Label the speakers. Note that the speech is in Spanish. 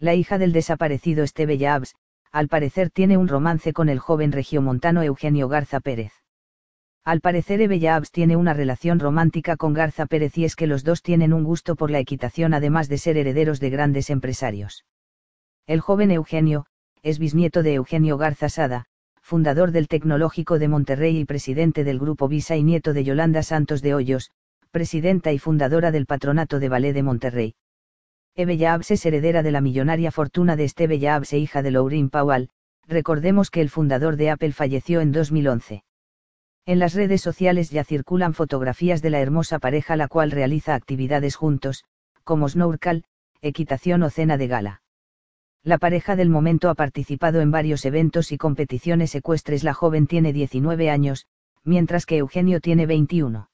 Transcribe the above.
Speaker 1: la hija del desaparecido Esteve Yabs, al parecer tiene un romance con el joven regiomontano Eugenio Garza Pérez. Al parecer Ebella Yabs tiene una relación romántica con Garza Pérez y es que los dos tienen un gusto por la equitación además de ser herederos de grandes empresarios. El joven Eugenio, es bisnieto de Eugenio Garza Sada, fundador del Tecnológico de Monterrey y presidente del Grupo Visa y nieto de Yolanda Santos de Hoyos, presidenta y fundadora del Patronato de Ballet de Monterrey. Eve Abse es heredera de la millonaria fortuna de Steve Jobs hija de Laureen Powell, recordemos que el fundador de Apple falleció en 2011. En las redes sociales ya circulan fotografías de la hermosa pareja la cual realiza actividades juntos, como snorkel, equitación o cena de gala. La pareja del momento ha participado en varios eventos y competiciones ecuestres. La joven tiene 19 años, mientras que Eugenio tiene 21.